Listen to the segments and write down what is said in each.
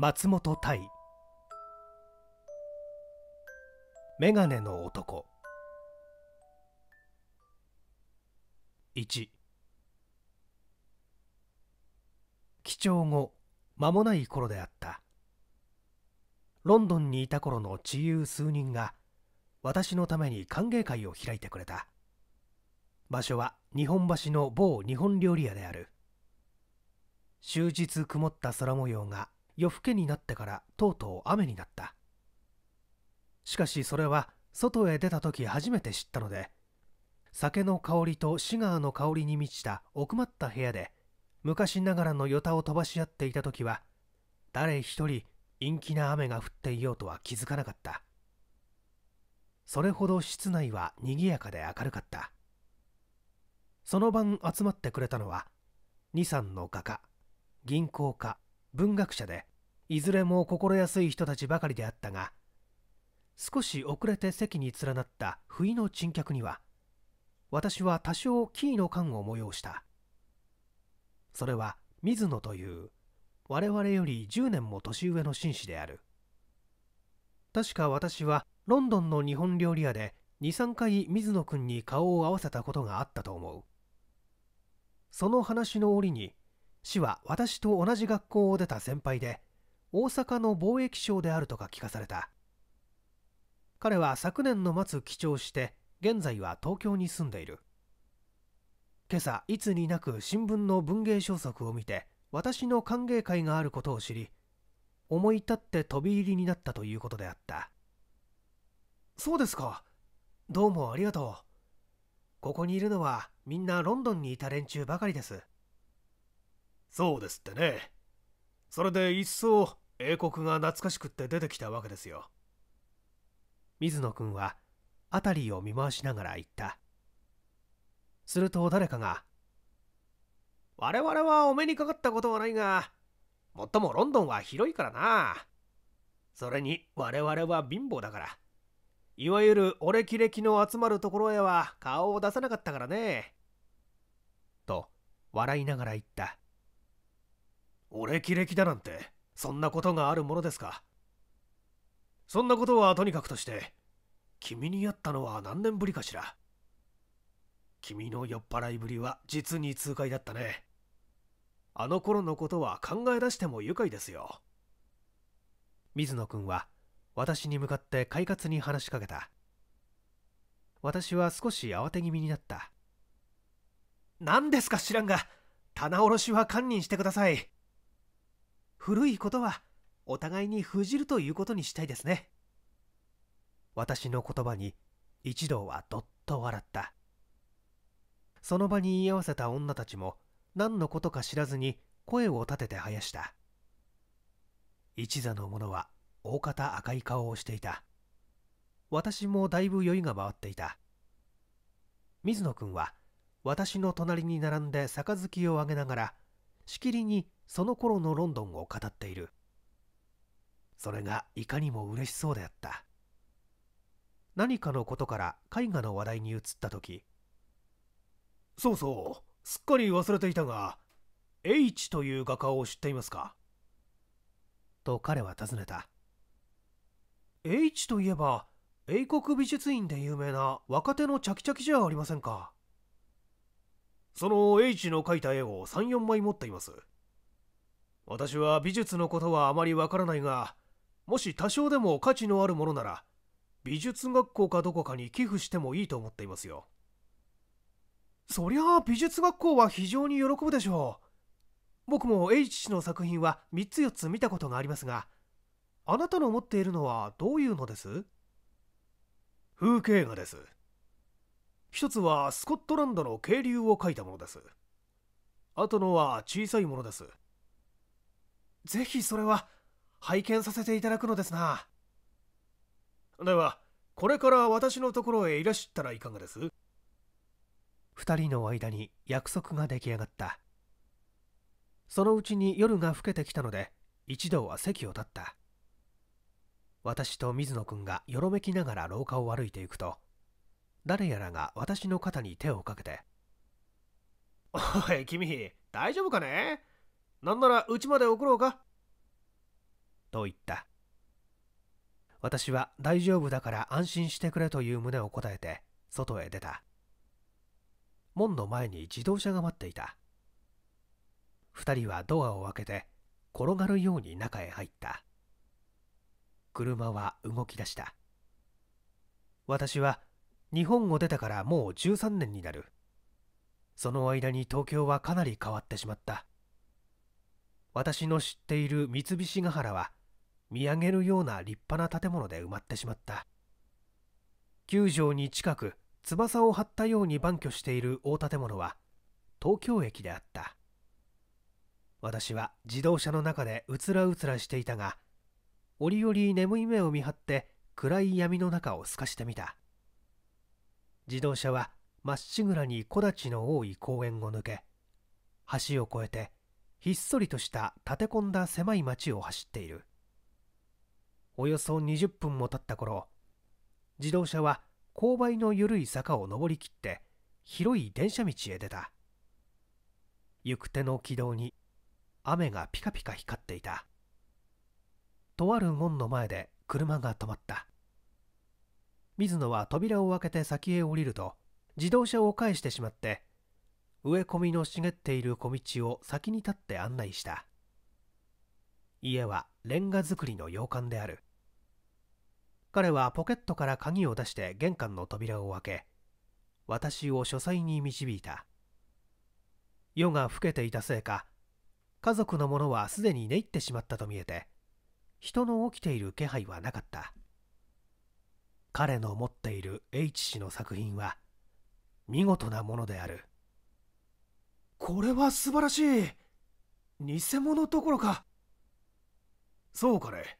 松本対メガネの男1帰重後間もない頃であったロンドンにいた頃の知友数人が私のために歓迎会を開いてくれた場所は日本橋の某日本料理屋である終日曇った空模様が夜更けになってからとうとう雨になったしかしそれは外へ出た時初めて知ったので酒の香りとシガーの香りに満ちた奥まった部屋で昔ながらのヨタを飛ばし合っていた時は誰一人陰気な雨が降っていようとは気づかなかったそれほど室内は賑やかで明るかったその晩集まってくれたのは23の画家銀行家文学者でいずれも心安い人たちばかりであったが少し遅れて席に連なった不意の珍客には私は多少キーの缶を催したそれは水野という我々より10年も年上の紳士である確か私はロンドンの日本料理屋で23回水野君に顔を合わせたことがあったと思うその話の折に死は私と同じ学校を出た先輩で大阪の貿易商であるとか聞かされた彼は昨年の末帰帳して現在は東京に住んでいる今朝いつになく新聞の文芸消息を見て私の歓迎会があることを知り思い立って飛び入りになったということであったそうですかどうもありがとうここにいるのはみんなロンドンにいた連中ばかりですそうですってねそれで一層英国が懐かしくって出てきたわけですよ水野君は辺りを見回しながら言ったすると誰かが「我々はお目にかかったことはないがもっともロンドンは広いからなそれに我々は貧乏だからいわゆる俺キレキの集まるところへは顔を出さなかったからね」と笑いながら言った俺キレキだなんてそんなことがあるものですかそんなことはとにかくとして君に会ったのは何年ぶりかしら君の酔っ払いぶりは実に痛快だったねあの頃のことは考え出しても愉快ですよ水野君は私に向かって快活に話しかけた私は少し慌て気味になった何ですか知らんが棚卸しは堪忍してください古いことはお互いに封じるということにしたいですね私の言葉に一同はどっと笑ったその場に居合わせた女たちも何のことか知らずに声を立てて生やした一座の者は大方赤い顔をしていた私もだいぶ酔いが回っていた水野君は私の隣に並んで杯をあげながらしきりにその頃のロンドンを語っているそれがいかにも嬉しそうであった何かのことから絵画の話題に移った時そうそうすっかり忘れていたが H という画家を知っていますかと彼は尋ねた H といえば英国美術院で有名な若手のチャキチャキじゃありませんかその H の描いた絵を34枚持っています私は美術のことはあまりわからないが、もし多少でも価値のあるものなら、美術学校かどこかに寄付してもいいと思っていますよ。そりゃあ美術学校は非常に喜ぶでしょう。僕も H 氏の作品は3つ4つ見たことがありますが、あなたの持っているのはどういうのです風景画です。一つはスコットランドの渓流を描いたものです。あとのは小さいものです。ぜひそれは拝見させていただくのですなではこれから私のところへいらしたらいかがです2人の間に約束が出来上がったそのうちに夜が更けてきたので一同は席を立った私と水野君がよろめきながら廊下を歩いていくと誰やらが私の肩に手をかけて「おい君大丈夫かねなんならうちまで送ろうかと言った。私は大丈夫だから安心してくれという旨を答えて外へ出た。門の前に自動車が待っていた。二人はドアを開けて転がるように中へ入った。車は動き出した。私は日本を出たからもう13年になる。その間に東京はかなり変わってしまった。私の知っている三菱ヶ原は見上げるような立派な建物で埋まってしまった9条に近く翼を張ったように番居している大建物は東京駅であった私は自動車の中でうつらうつらしていたが折々眠い目を見張って暗い闇の中を透かしてみた自動車はまっしぐらに木立の多い公園を抜け橋を越えてひっそりとした立て込んだ狭い町を走っているおよそ20分も経った頃自動車は勾配の緩い坂を登りきって広い電車道へ出た行く手の軌道に雨がピカピカ光っていたとある門の前で車が止まった水野は扉を開けて先へ降りると自動車を返してしまって植え込みの茂っている小道を先に立って案内した家はレンガ造りの洋館である彼はポケットから鍵を出して玄関の扉を開け私を書斎に導いた夜が更けていたせいか家族のものはすでに寝入ってしまったと見えて人の起きている気配はなかった彼の持っている H 氏の作品は見事なものであるこれは素晴らしい偽物どころかそうかね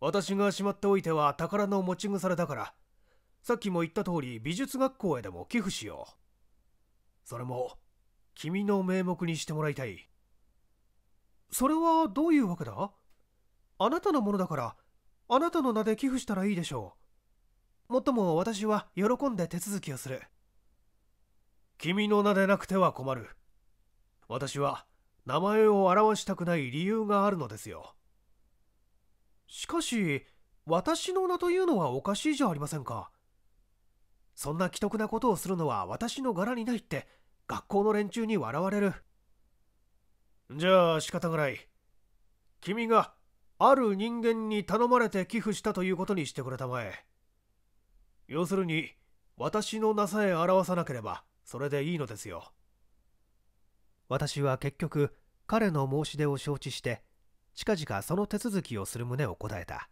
私がしまっておいては宝の持ち腐れだからさっきも言った通り美術学校へでも寄付しようそれも君の名目にしてもらいたいそれはどういうわけだあなたのものだからあなたの名で寄付したらいいでしょうもっとも私は喜んで手続きをする君の名でなくては困る私は名前を表したくない理由があるのですよしかし私の名というのはおかしいじゃありませんかそんな奇特なことをするのは私の柄にないって学校の連中に笑われるじゃあ仕方がない君がある人間に頼まれて寄付したということにしてくれたまえ要するに私の名さえ表さなければそれでいいのですよ私は結局彼の申し出を承知して近々その手続きをする旨を答えた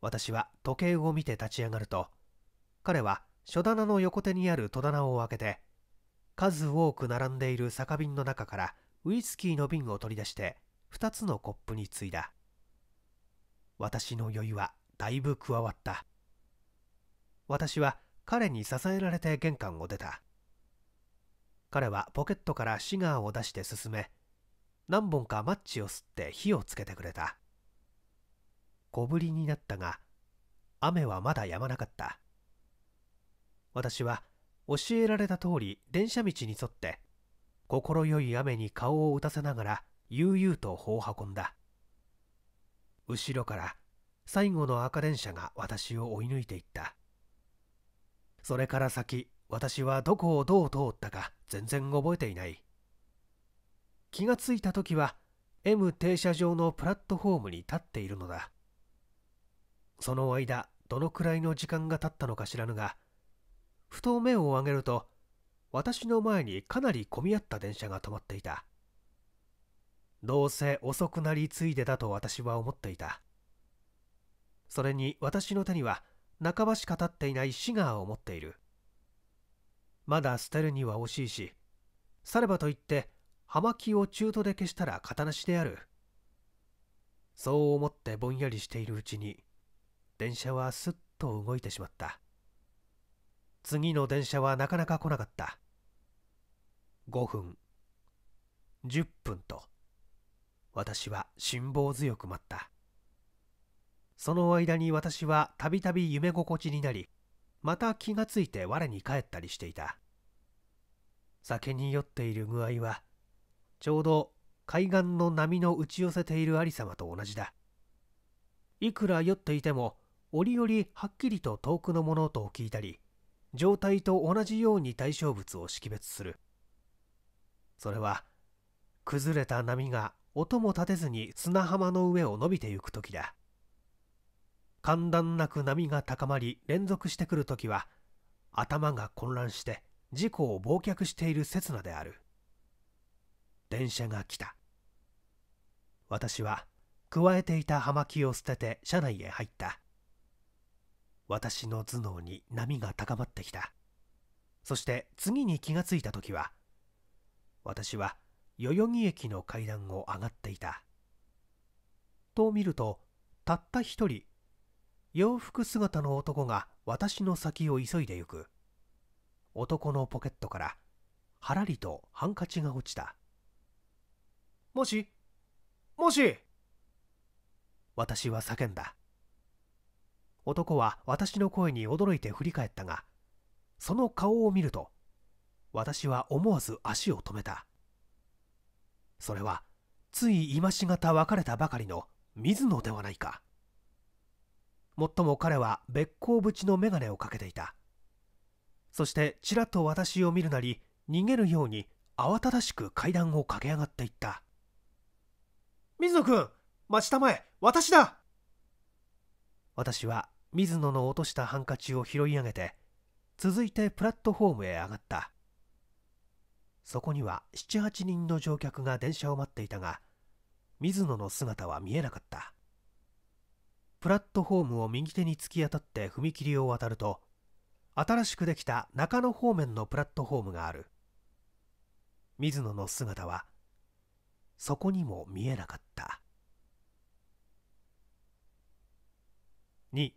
私は時計を見て立ち上がると彼は書棚の横手にある戸棚を開けて数多く並んでいる酒瓶の中からウイスキーの瓶を取り出して2つのコップに継いだ私の酔いはだいぶ加わった私は彼に支えられて玄関を出た彼はポケットからシガーを出して進め何本かマッチを吸って火をつけてくれた小ぶりになったが雨はまだ止まなかった私は教えられた通り電車道に沿って快い雨に顔を打たせながら悠々と歩を運んだ後ろから最後の赤電車が私を追い抜いていったそれから先、私はどこをどう通ったか全然覚えていない。気がついた時は、M 停車場のプラットホームに立っているのだ。その間、どのくらいの時間が経ったのか知らぬが、ふと目を上げると、私の前にかなり混み合った電車が止まっていた。どうせ遅くなりついでだと私は思っていた。それに私の手には半ばしか経っていないシガーを持っているまだ捨てるには惜しいしさればといって葉巻を中途で消したら形なしであるそう思ってぼんやりしているうちに電車はすっと動いてしまった次の電車はなかなか来なかった5分10分と私は辛抱強く待ったその間に私はたびたび夢心地になりまた気がついて我に返ったりしていた酒に酔っている具合はちょうど海岸の波の打ち寄せているありさまと同じだいくら酔っていても折々はっきりと遠くの物音を聞いたり状態と同じように対象物を識別するそれは崩れた波が音も立てずに砂浜の上を伸びてゆく時だ寒暖なく波が高まり連続してくるときは頭が混乱して事故を忘却している刹那である電車が来た私は加えていた葉巻を捨てて車内へ入った私の頭脳に波が高まってきたそして次に気がついた時は私は代々木駅の階段を上がっていたと見るとたった一人洋服姿の男が私の先を急いでゆく男のポケットからはらりとハンカチが落ちたもしもし私は叫んだ男は私の声に驚いて振り返ったがその顔を見ると私は思わず足を止めたそれはつい今しがた別れたばかりの水野ではないかもっとも彼は別行縁の眼鏡をかけていたそしてちらっと私を見るなり逃げるように慌ただしく階段を駆け上がっていった水野君待ちたまえ私だ私は水野の落としたハンカチを拾い上げて続いてプラットホームへ上がったそこには78人の乗客が電車を待っていたが水野の姿は見えなかったプラットホームを右手に突き当たって踏切を渡ると新しくできた中野方面のプラットホームがある水野の姿はそこにも見えなかった2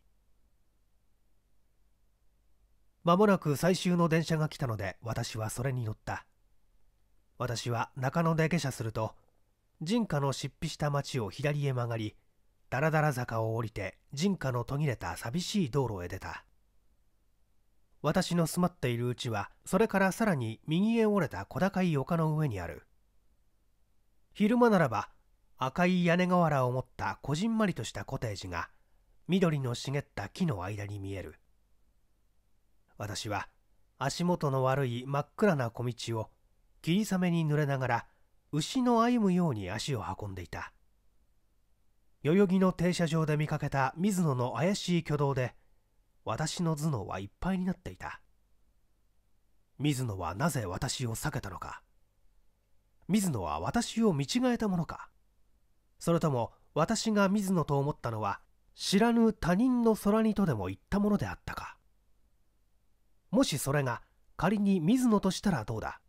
まもなく最終の電車が来たので私はそれに乗った私は中野で下車すると人家の執筆した町を左へ曲がりダラダラ坂を降りて人家の途切れた寂しい道路へ出た私の住まっているうちはそれからさらに右へ折れた小高い丘の上にある昼間ならば赤い屋根瓦を持ったこじんまりとしたコテージが緑の茂った木の間に見える私は足元の悪い真っ暗な小道を霧雨に濡れながら牛の歩むように足を運んでいた代々木の停車場で見かけた水野の怪しい挙動で私の頭脳はいっぱいになっていた水野はなぜ私を避けたのか水野は私を見違えたものかそれとも私が水野と思ったのは知らぬ他人の空にとでも言ったものであったかもしそれが仮に水野としたらどうだ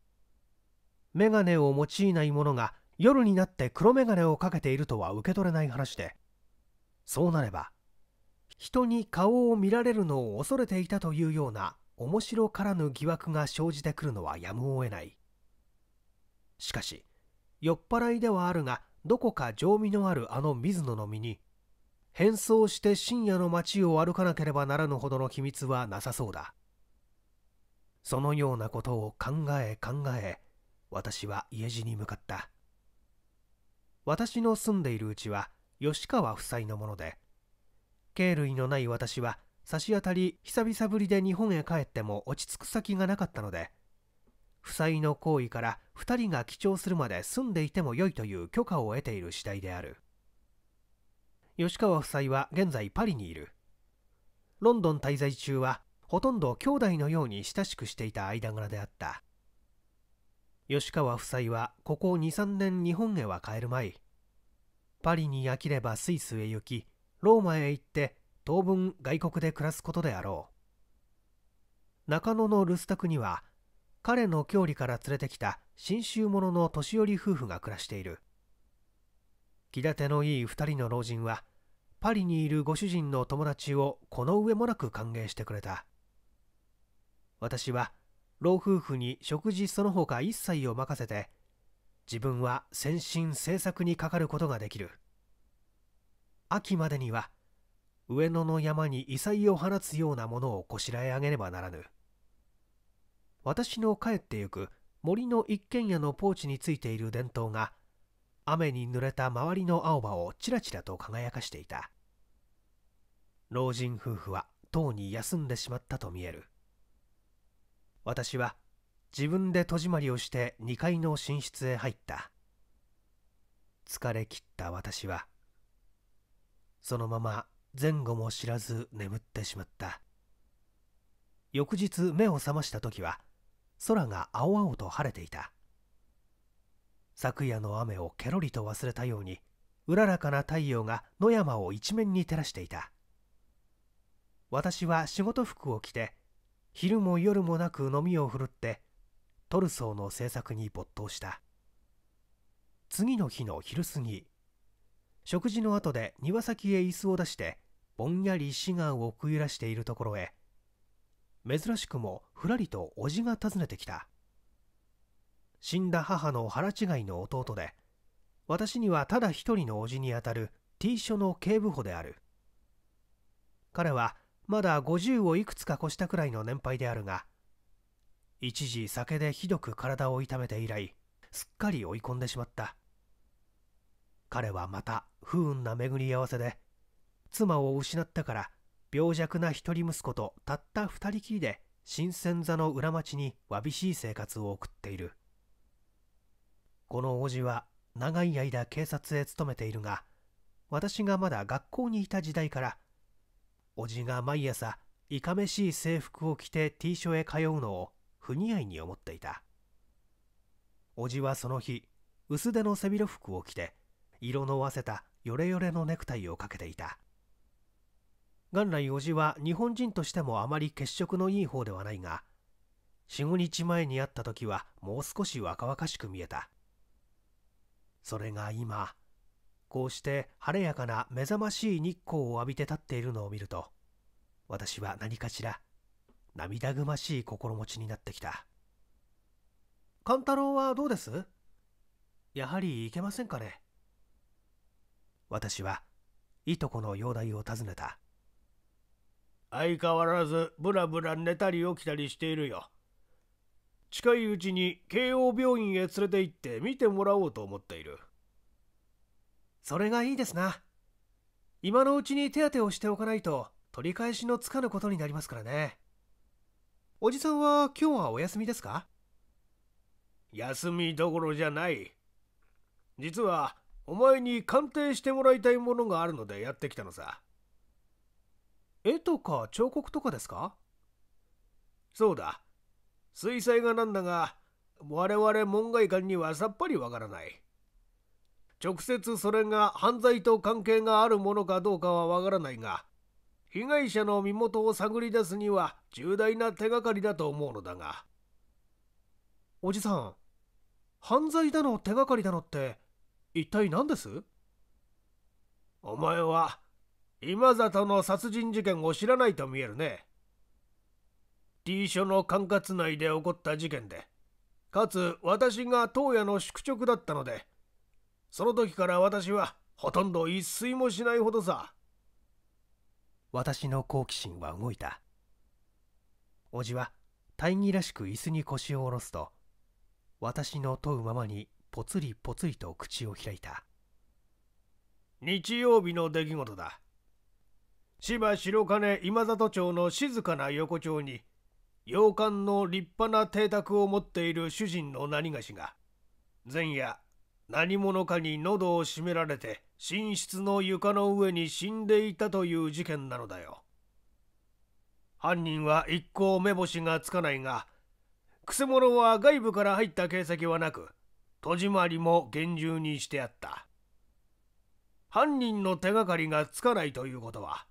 眼鏡を用いない者が夜になって黒眼鏡をかけているとは受け取れない話でそうなれば人に顔を見られるのを恐れていたというような面白からぬ疑惑が生じてくるのはやむを得ないしかし酔っ払いではあるがどこか情味のあるあの水野の身に変装して深夜の街を歩かなければならぬほどの秘密はなさそうだそのようなことを考え考え私は家路に向かった私の住んでいるうちは吉川夫妻のもので経類のない私は差し当たり久々ぶりで日本へ帰っても落ち着く先がなかったので夫妻の行為から2人が記帳するまで住んでいても良いという許可を得ている次第である吉川夫妻は現在パリにいるロンドン滞在中はほとんど兄弟のように親しくしていた間柄であった吉川夫妻はここ23年日本へは帰るまいパリに飽きればスイスへ行きローマへ行って当分外国で暮らすことであろう中野の留守宅には彼の郷里から連れてきた信州者の年寄り夫婦が暮らしている気立てのいい2人の老人はパリにいるご主人の友達をこの上もなく歓迎してくれた私は老夫婦に食事その他一切を任せて自分は先進政策にかかることができる秋までには上野の山に異彩を放つようなものをこしらえ上げねばならぬ私の帰ってゆく森の一軒家のポーチについている伝統が雨に濡れた周りの青葉をちらちらと輝かしていた老人夫婦はとうに休んでしまったと見える私は自分で戸締まりをして2階の寝室へ入った疲れ切った私はそのまま前後も知らず眠ってしまった翌日目を覚ました時は空が青々と晴れていた昨夜の雨をケロリと忘れたようにうららかな太陽が野山を一面に照らしていた私は仕事服を着て昼も夜もなく飲みを振るってトルソーの制作に没頭した次の日の昼過ぎ食事の後で庭先へ椅子を出してぼんやり志願を食いらしているところへ珍しくもふらりと叔父が訪ねてきた死んだ母の腹違いの弟で私にはただ一人の叔父にあたる T 書の警部補である彼はまだ50をいくつか越したくらいの年配であるが一時酒でひどく体を痛めて以来すっかり追い込んでしまった彼はまた不運な巡り合わせで妻を失ったから病弱な一人息子とたった二人きりで新鮮座の裏町にわびしい生活を送っているこの叔父は長い間警察へ勤めているが私がまだ学校にいた時代からおじが毎朝いかめしい制服を着て T 所へ通うのを不似合いに思っていたおじはその日薄手の背広服を着て色の合わせたヨレヨレのネクタイをかけていた元来おじは日本人としてもあまり血色のいい方ではないが45日前に会った時はもう少し若々しく見えたそれが今こうして晴れやかな目覚ましい日光を浴びて立っているのを見ると私は何かしら涙ぐましい心持ちになってきた勘太郎はどうですやはりいけませんかね私はいとこの容体を尋ねた相変わらずブラブラ寝たり起きたりしているよ近いうちに慶応病院へ連れて行って見てもらおうと思っているそれがいいですな今のうちに手当てをしておかないと取り返しのつかぬことになりますからね。おじさんは今日はお休みですか休みどころじゃない。実は、お前に鑑定してもらいたいものがあるのでやってきたのさ。絵とか彫刻とかですかそうだ。水彩画なんだが、我々門外漢にはさっぱりわからない。直接それが犯罪と関係があるものかどうかはわからないが、被害者の身元を探り出すには重大な手がかりだと思うのだがおじさん犯罪だの手がかりだのって一体何ですお前は今里の殺人事件を知らないと見えるね T 署の管轄内で起こった事件でかつ私が当夜の宿直だったのでその時から私はほとんど一睡もしないほどさ私の好奇心は動いた叔父は大義らしく椅子に腰を下ろすと私の問うままにぽつりぽつりと口を開いた日曜日の出来事だ葉白金今里町の静かな横丁に洋館の立派な邸宅を持っている主人の何がしが前夜何者かに喉を絞められて寝室の床の上に死んでいたという事件なのだよ犯人は一向目星がつかないがくせ者は外部から入った形跡はなく戸締まりも厳重にしてあった犯人の手がかりがつかないということは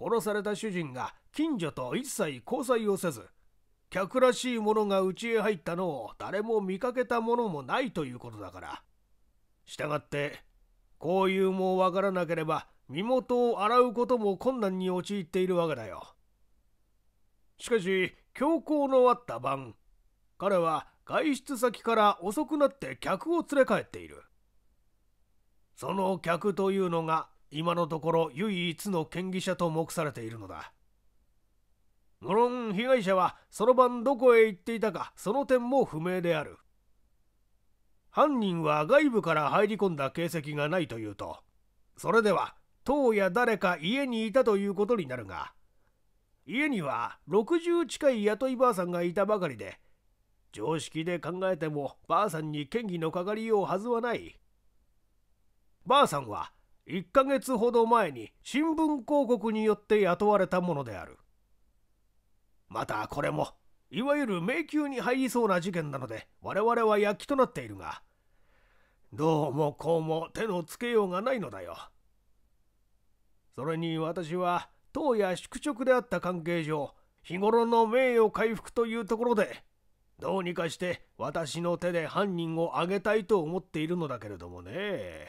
殺された主人が近所と一切交際をせず客らしい者が家へ入ったのを誰も見かけたものもないということだからしたがってこういうもわからなければ身元を洗うことも困難に陥っているわけだよしかし強行のあった晩彼は外出先から遅くなって客を連れ帰っているその客というのが今のところ唯一の嫌疑者と目されているのだ無論被害者はその晩どこへ行っていたかその点も不明である犯人は外部から入り込んだ形跡がないというとそれでは当や誰か家にいたということになるが家には60近い雇いばあさんがいたばかりで常識で考えてもばあさんに嫌疑のかかりようはずはないばあさんは1ヶ月ほど前に新聞広告によって雇われたものであるまたこれもいわゆる迷宮に入りそうな事件なので我々は躍起となっているがどうもこうも手のつけようがないのだよそれに私は当や宿直であった関係上日頃の名誉回復というところでどうにかして私の手で犯人を挙げたいと思っているのだけれどもね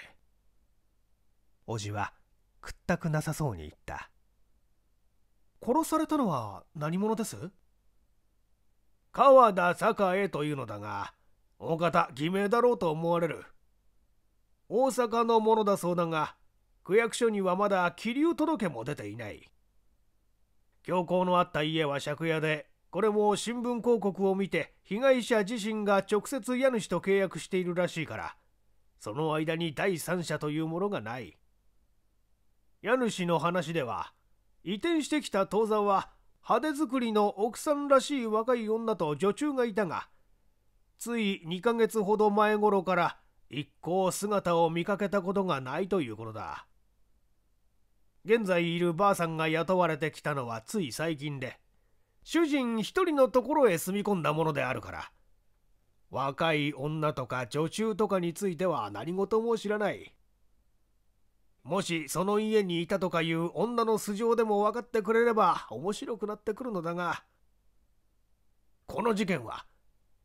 叔父は屈託なさそうに言った殺されたのは何者です川田栄というのだが大方偽名だろうと思われる大阪のものだそうだが区役所にはまだ気流届も出ていない凶行のあった家は借家でこれも新聞広告を見て被害者自身が直接家主と契約しているらしいからその間に第三者というものがない家主の話では移転してきた当座は派手作りの奥さんらしい若い女と女中がいたがつい2ヶ月ほど前頃から一向姿を見かけたことがないということだ現在いるばあさんが雇われてきたのはつい最近で主人一人のところへ住み込んだものであるから若い女とか女中とかについては何事も知らないもしその家にいたとかいう女の素性でも分かってくれれば面白くなってくるのだがこの事件は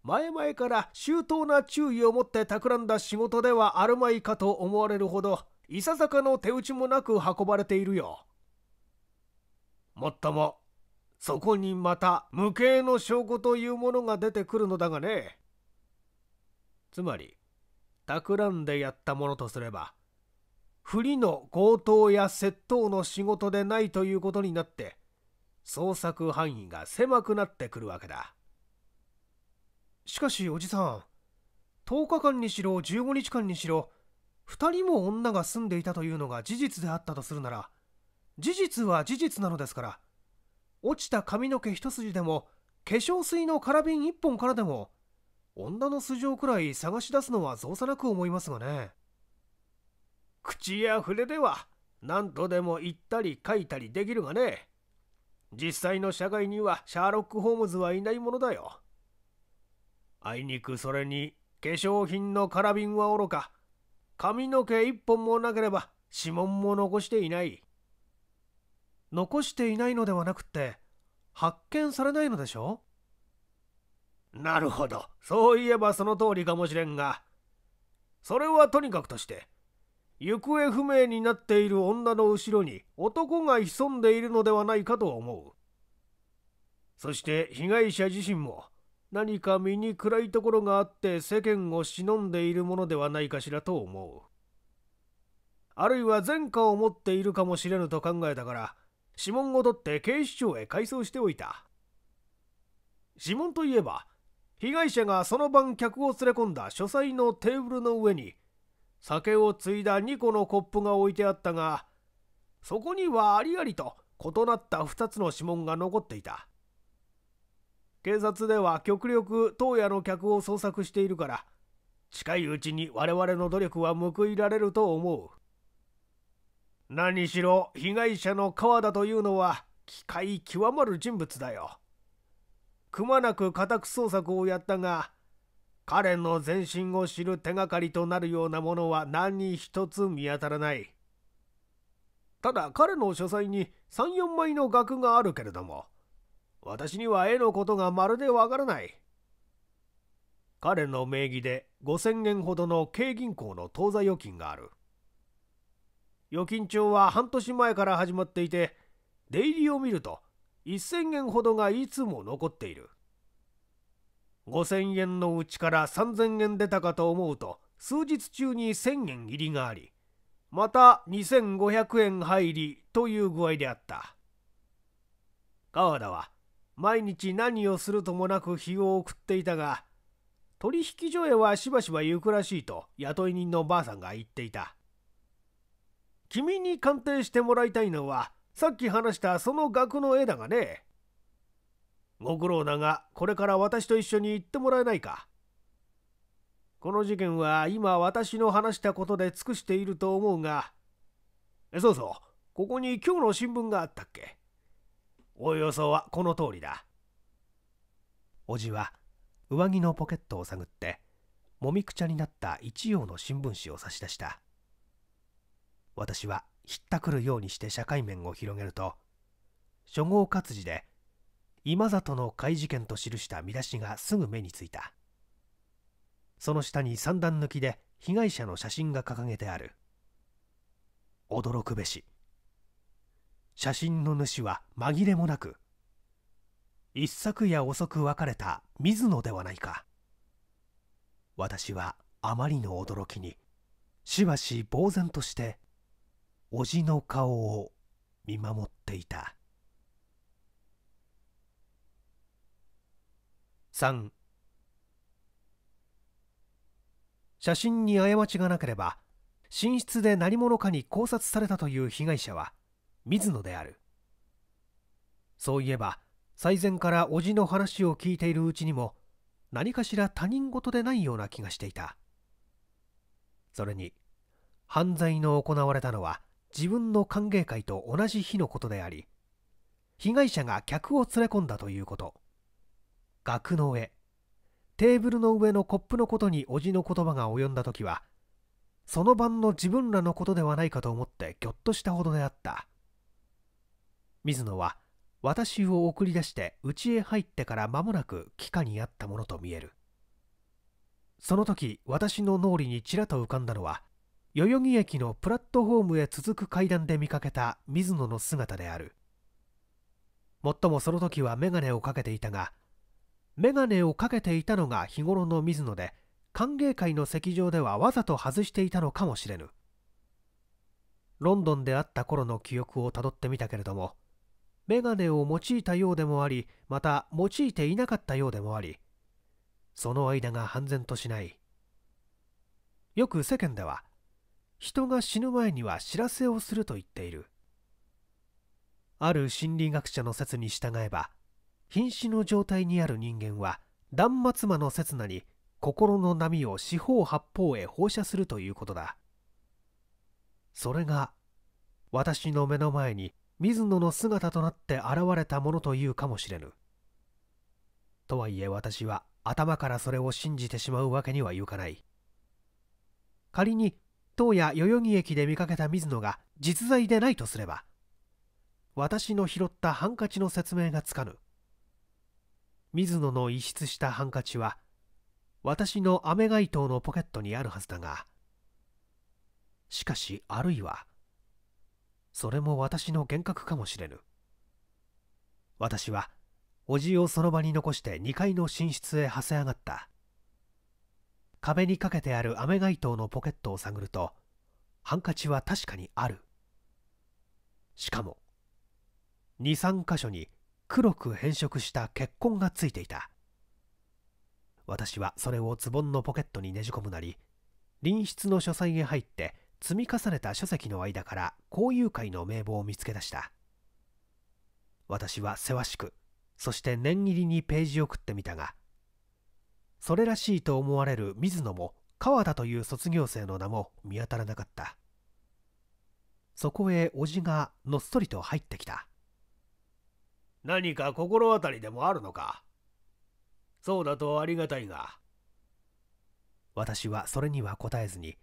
前々から周到な注意を持って企んだ仕事ではあるまいかと思われるほどいささかの手打ちもなく運ばれているよ。もっともそこにまた無形の証拠というものが出てくるのだがね。つまり企んでやったものとすれば不利の強盗や窃盗の仕事でないということになって捜索範囲が狭くなってくるわけだしかしおじさん10日間にしろ15日間にしろ2人も女が住んでいたというのが事実であったとするなら事実は事実なのですから落ちた髪の毛一筋でも化粧水の空瓶1本からでも女の素性くらい探し出すのは造作なく思いますがね。口や筆では何とでも言ったり書いたりできるがね実際の社会にはシャーロック・ホームズはいないものだよあいにくそれに化粧品のカラビンはおろか髪の毛一本もなければ指紋も残していない残していないのではなくて発見されないのでしょなるほどそういえばその通りかもしれんがそれはとにかくとして行方不明になっている女の後ろに男が潜んでいるのではないかと思うそして被害者自身も何か身に暗いところがあって世間を忍んでいるものではないかしらと思うあるいは前科を持っているかもしれぬと考えたから指紋を取って警視庁へ回送しておいた指紋といえば被害者がその晩客を連れ込んだ書斎のテーブルの上に酒を継いだ2個のコップが置いてあったが、そこにはありありと異なった2つの指紋が残っていた。警察では極力当夜の客を捜索しているから、近いうちに我々の努力は報いられると思う。何しろ被害者の川田というのは機械極まる人物だよ。くまなく家宅捜索をやったが、彼の全身を知る手がかりとなるようなものは何一つ見当たらない。ただ彼の書斎に34枚の額があるけれども私には絵のことがまるでわからない彼の名義で5000円ほどの軽銀行の当座預金がある預金帳は半年前から始まっていて出入りを見ると1000円ほどがいつも残っている5000円のうちから3000円出たかと思うと数日中に1000円入りがありまた2500円入りという具合であった川田は毎日何をするともなく日を送っていたが取引所へはしばしば行くらしいと雇い人のばあさんが言っていた君に鑑定してもらいたいのはさっき話したその額の絵だがねご苦労だがこれから私と一緒に行ってもらえないかこの事件は今私の話したことで尽くしていると思うがそうそうここに今日の新聞があったっけおおよそはこの通りだおじは上着のポケットを探ってもみくちゃになった一葉の新聞紙を差し出した私はひったくるようにして社会面を広げると初号活字で今里の怪事件と記した見出しがすぐ目についたその下に三段抜きで被害者の写真が掲げてある驚くべし写真の主は紛れもなく一昨夜遅く別れた水野ではないか私はあまりの驚きにしばし呆然として叔父の顔を見守っていた。3写真に過ちがなければ寝室で何者かに考察されたという被害者は水野であるそういえば最前から叔父の話を聞いているうちにも何かしら他人事でないような気がしていたそれに犯罪の行われたのは自分の歓迎会と同じ日のことであり被害者が客を連れ込んだということ額の上テーブルの上のコップのことにおじの言葉が及んだ時はその晩の自分らのことではないかと思ってぎょっとしたほどであった水野は私を送り出して家へ入ってから間もなく帰化にあったものと見えるその時私の脳裏にちらと浮かんだのは代々木駅のプラットホームへ続く階段で見かけた水野の姿であるもっともその時は眼鏡をかけていたが眼鏡をかけていたのが日頃の水野で歓迎会の席上ではわざと外していたのかもしれぬロンドンであった頃の記憶をたどってみたけれども眼鏡を用いたようでもありまた用いていなかったようでもありその間が半然としないよく世間では人が死ぬ前には知らせをすると言っているある心理学者の説に従えば瀕死の状態にある人間は断末魔の刹那に心の波を四方八方へ放射するということだそれが私の目の前に水野の姿となって現れたものというかもしれぬとはいえ私は頭からそれを信じてしまうわけにはいかない仮に当夜代々木駅で見かけた水野が実在でないとすれば私の拾ったハンカチの説明がつかぬ水野の遺失したハンカチは私の雨街灯のポケットにあるはずだがしかしあるいはそれも私の幻覚かもしれぬ私はおじをその場に残して2階の寝室へはせ上がった壁にかけてある雨街灯のポケットを探るとハンカチは確かにあるしかも23箇所に黒く変色した血痕がついていた私はそれをズボンのポケットにねじ込むなり隣室の書斎へ入って積み重ねた書籍の間から交友会の名簿を見つけ出した私はせわしくそして念入りにページを送ってみたがそれらしいと思われる水野も川田という卒業生の名も見当たらなかったそこへ叔父がのっそりと入ってきた何か心当たりでもあるのかそうだとありがたいが。私はそれには答えずに、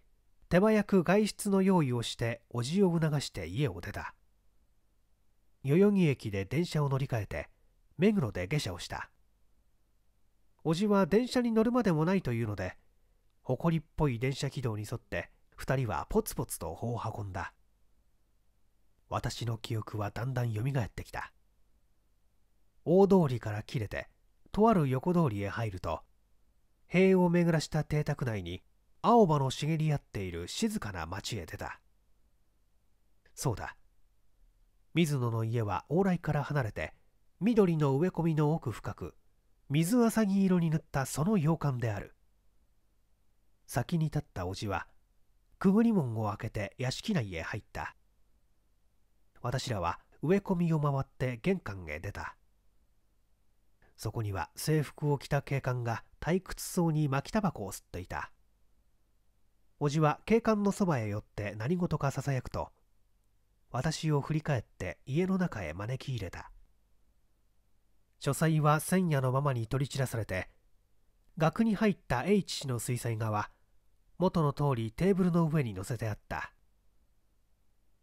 手早く外出の用意をしておじを促して家を出た。代々木駅で電車を乗り換えて、目黒で下車をした。おじは電車に乗るまでもないというので、埃っぽい電車軌道に沿って、二人はポツポツと歩を運んだ。私の記憶はだんだん蘇ってきた。大通りから切れてとある横通りへ入ると塀を巡らした邸宅内に青葉の茂り合っている静かな町へ出たそうだ水野の家は往来から離れて緑の植え込みの奥深く水浅さぎ色に塗ったその洋館である先に立った叔父はくぐり門を開けて屋敷内へ入った私らは植え込みを回って玄関へ出たそこには制服を着た警官が退屈そうに巻きタバコを吸っていた叔父は警官のそばへ寄って何事かささやくと私を振り返って家の中へ招き入れた書斎は千夜のままに取り散らされて額に入った H 氏の水彩画は元の通りテーブルの上に載せてあった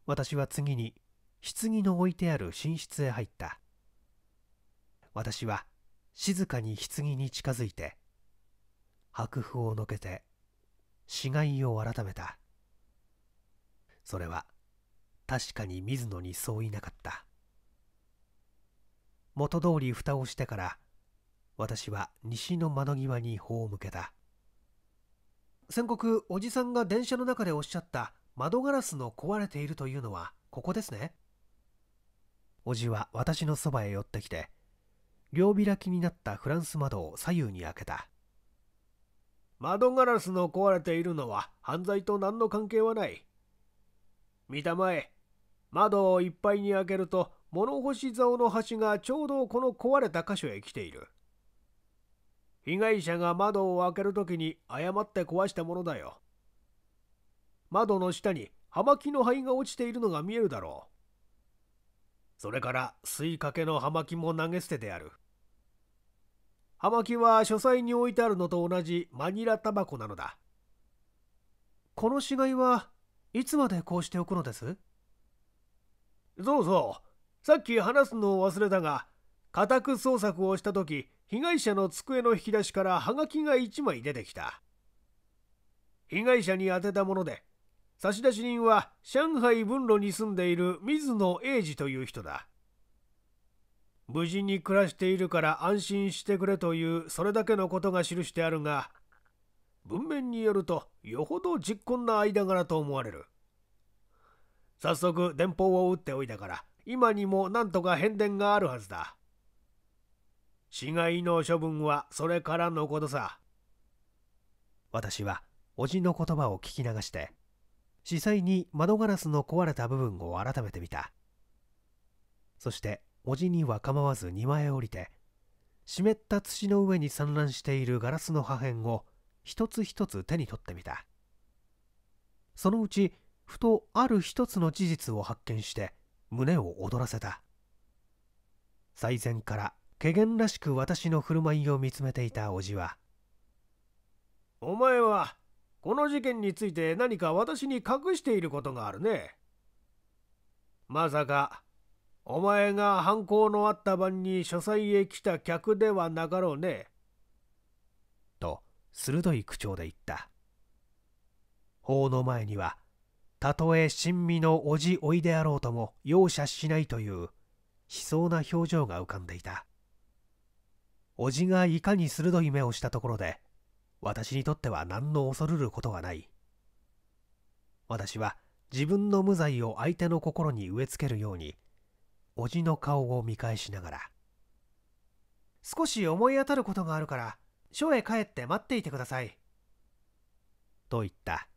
私は次に棺の置いてある寝室へ入った私は静かに棺に近づいて白布をのけて死骸を改めたそれは確かに水野にそういなかった元通り蓋をしてから私は西の窓際に頬を向けた先刻おじさんが電車の中でおっしゃった窓ガラスの壊れているというのはここですねおじは私のそばへ寄ってきて両開きになったフランス窓を左右に開けた。窓ガラスの壊れているのは犯罪と何の関係はない。見たまえ、窓をいっぱいに開けると物干し竿の端がちょうどこの壊れた箇所へ来ている。被害者が窓を開けるときに誤って壊したものだよ。窓の下に葉巻の灰が落ちているのが見えるだろう。それから吸いかけの葉巻も投げ捨ててある。葉巻は書斎に置いてあるのと同じマニラタバコなのだ。この死骸はいつまでこうしておくのですそうそう。さっき話すのを忘れたが、家宅捜索をした時、被害者の机の引き出しからハガキが1枚出てきた。被害者に宛てたもので、差出人は上海文路に住んでいる水野英二という人だ。無事に暮らしているから安心してくれというそれだけのことが記してあるが文面によるとよほど実婚な間柄と思われる早速電報を打っておいたから今にも何とか変電があるはずだ死骸の処分はそれからのことさ私は叔父の言葉を聞き流して司祭に窓ガラスの壊れた部分を改めて見たそしておじには構わず庭へ降りて湿った土の上に散乱しているガラスの破片を一つ一つ手に取ってみたそのうちふとある一つの事実を発見して胸を躍らせた最前から怪げらしく私の振る舞いを見つめていたおじは「お前はこの事件について何か私に隠していることがあるね」まさかお前が犯行のあった晩に書斎へ来た客ではなかろうね。と鋭い口調で言った。法の前には、たとえ親身の叔父おいであろうとも容赦しないという悲壮な表情が浮かんでいた。叔父がいかに鋭い目をしたところで、私にとっては何の恐るることはない。私は自分の無罪を相手の心に植え付けるように、叔父の顔を見返しながら少し思い当たることがあるから署へ帰って待っていてくださいと言った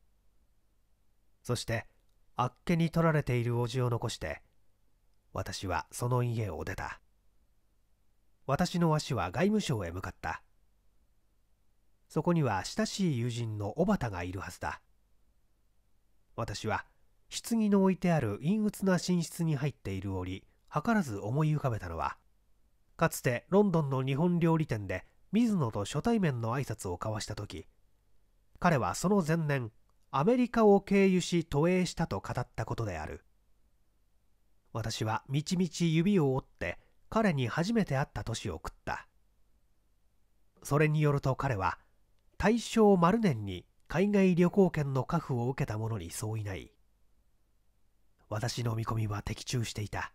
そしてあっけに取られている叔父を残して私はその家を出た私の足は外務省へ向かったそこには親しい友人の小畑がいるはずだ私は棺の置いてある陰鬱な寝室に入っている折図らず思い浮かべたのはかつてロンドンの日本料理店で水野と初対面の挨拶を交わした時彼はその前年アメリカを経由し渡英したと語ったことである私はみちみち指を折って彼に初めて会った年を送ったそれによると彼は大正丸年に海外旅行券の家父を受けた者に相違ない私の見込みは的中していた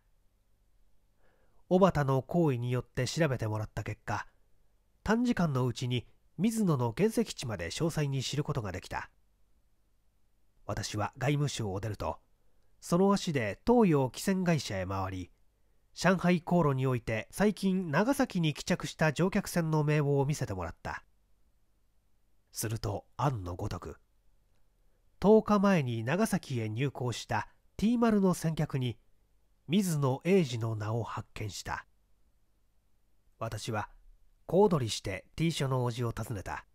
小畑の行為によって調べてもらった結果短時間のうちに水野の原石地まで詳細に知ることができた私は外務省を出るとその足で東洋汽船会社へ回り上海航路において最近長崎に帰着した乗客船の名簿を見せてもらったすると案のごとく10日前に長崎へ入港した T 丸の船客に水野英二の名を発見した私は小躍りして T 書の叔父を訪ねた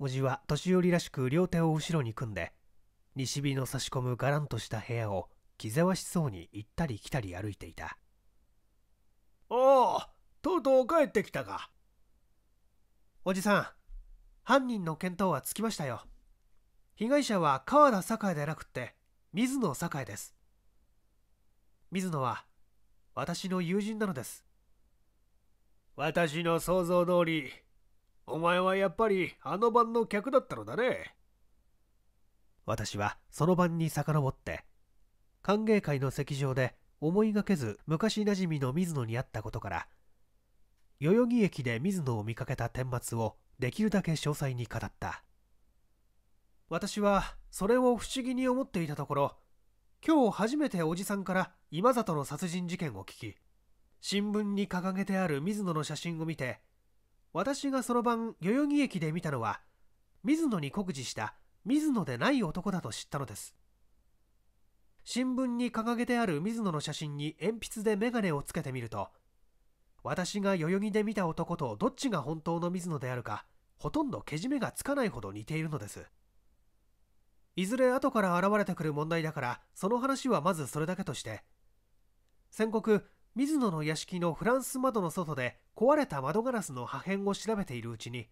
叔父は年寄りらしく両手を後ろに組んで西日の差し込むがらんとした部屋を気ぜわしそうに行ったり来たり歩いていたおおとうとう帰ってきたかおじさん犯人の見当はつきましたよ被害者は川田栄でなくって水野栄です水野は私の友人なのです私の想像通りお前はやっぱりあの晩の客だったのだね私はその晩に遡って歓迎会の席上で思いがけず昔なじみの水野に会ったことから代々木駅で水野を見かけた顛末をできるだけ詳細に語った私はそれを不思議に思っていたところ今日初めておじさんから今里の殺人事件を聞き新聞に掲げてある水野の写真を見て私がその晩代々木駅で見たのは水野に酷似した水野でない男だと知ったのです新聞に掲げてある水野の写真に鉛筆で眼鏡をつけてみると私が代々木で見た男とどっちが本当の水野であるかほとんどけじめがつかないほど似ているのですいずれ後から現れてくる問題だからその話はまずそれだけとして先国水野の屋敷のフランス窓の外で壊れた窓ガラスの破片を調べているうちに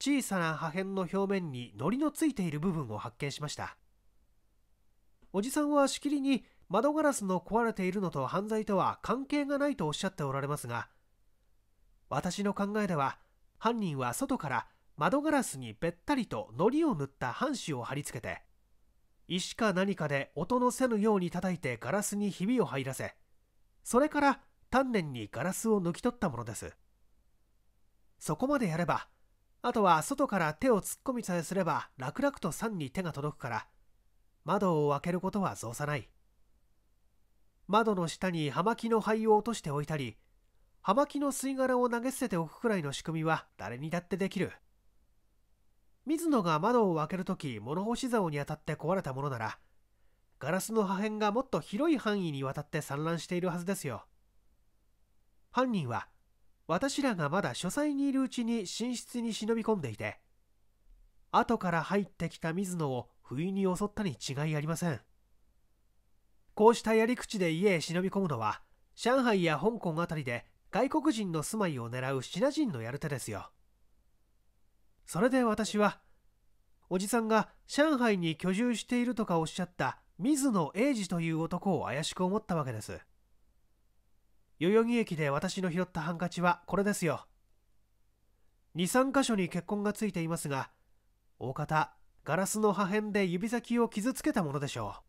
小さな破片の表面に糊のついている部分を発見しましたおじさんはしきりに窓ガラスの壊れているのと犯罪とは関係がないとおっしゃっておられますが私の考えでは犯人は外から窓ガラスにべったりと糊を塗った半紙を貼り付けて石か何かで音のせぬように叩いてガラスにひびを入らせそれから丹念にガラスを抜き取ったものですそこまでやればあとは外から手を突っ込みさえすれば楽々と山に手が届くから窓を開けることは造さない窓の下に葉巻の灰を落としておいたり葉巻の吸い殻を投げ捨てておくくらいの仕組みは誰にだってできる水野が窓を開けるとき物干し竿に当たって壊れたものなら、ガラスの破片がもっと広い範囲にわたって散乱しているはずですよ。犯人は、私らがまだ書斎にいるうちに寝室に忍び込んでいて、後から入ってきた水野を不意に襲ったに違いありません。こうしたやり口で家へ忍び込むのは、上海や香港あたりで外国人の住まいを狙うシナ人のやる手ですよ。それで私はおじさんが上海に居住しているとかおっしゃった水野英二という男を怪しく思ったわけです代々木駅で私の拾ったハンカチはこれですよ23箇所に血痕がついていますが大方ガラスの破片で指先を傷つけたものでしょう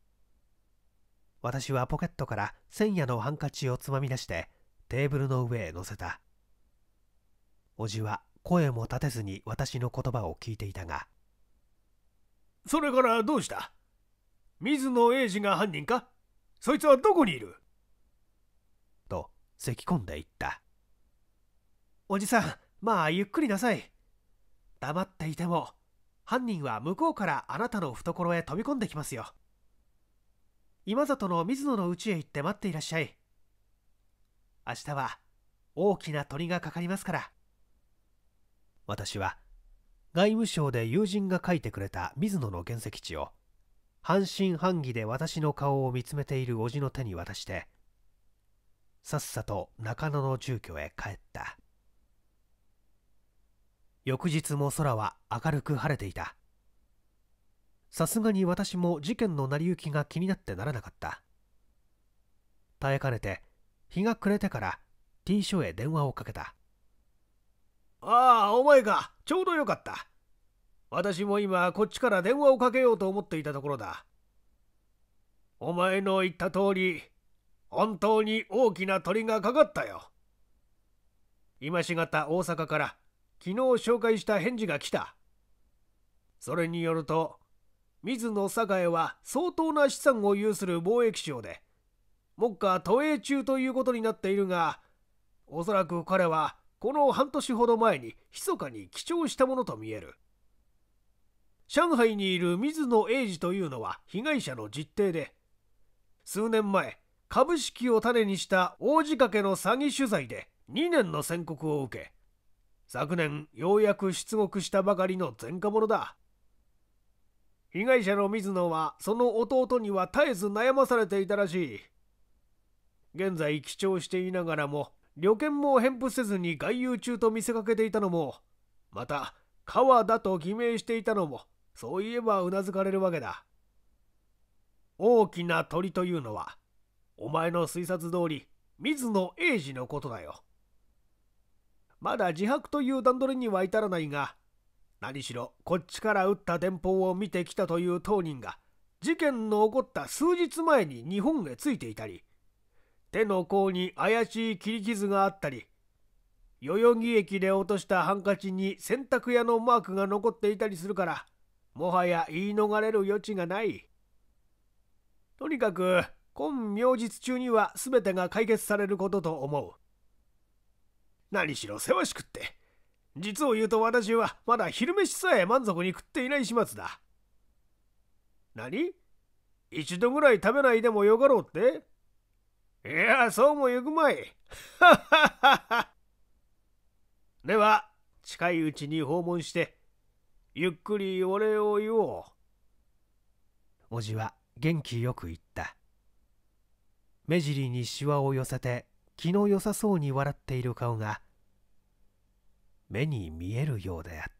私はポケットから千夜のハンカチをつまみ出してテーブルの上へ乗せたおじは声も立てずに私の言葉を聞いていたがそれからどうした水野英二が犯人かそいつはどこにいると咳き込んでいったおじさんまあゆっくりなさい黙っていても犯人は向こうからあなたの懐へ飛び込んできますよ今里の水野の家へ行って待っていらっしゃい明日は大きな鳥がかかりますから私は外務省で友人が書いてくれた水野の原石地を半信半疑で私の顔を見つめている叔父の手に渡してさっさと中野の住居へ帰った翌日も空は明るく晴れていたさすがに私も事件の成り行きが気になってならなかった耐えかねて日が暮れてから T 署へ電話をかけたああ、お前か。ちょうどよかった。私も今、こっちから電話をかけようと思っていたところだ。お前の言った通り、本当に大きな鳥がかかったよ。今しがた大阪から、昨日紹介した返事が来た。それによると、水野栄は相当な資産を有する貿易商で、目下都営中ということになっているが、おそらく彼はこの半年ほど前に密かに記帳したものと見える上海にいる水野英二というのは被害者の実弟で数年前株式を種にした王子掛けの詐欺取材で2年の宣告を受け昨年ようやく出国したばかりの前科者だ被害者の水野はその弟には絶えず悩まされていたらしい現在記帳していながらも旅券も返付せずに外遊中と見せかけていたのもまた川だと偽名していたのもそういえばうなずかれるわけだ大きな鳥というのはお前の推察通り水野英二のことだよまだ自白という段取りには至らないが何しろこっちから打った電報を見てきたという当人が事件の起こった数日前に日本へ着いていたり手の甲に怪しい切り傷があったり代々木駅で落としたハンカチに洗濯屋のマークが残っていたりするからもはや言い逃れる余地がないとにかく今明日中には全てが解決されることと思う何しろせわしくって実を言うと私はまだ昼飯さえ満足に食っていない始末だ何一度ぐらい食べないでもよかろうっていや、そうもゆくまい。では、近いうちに訪問して、ゆっくりお礼を言おう。おじは元気よく言った。目尻にしわを寄せて、気の良さそうに笑っている顔が、目に見えるようであった。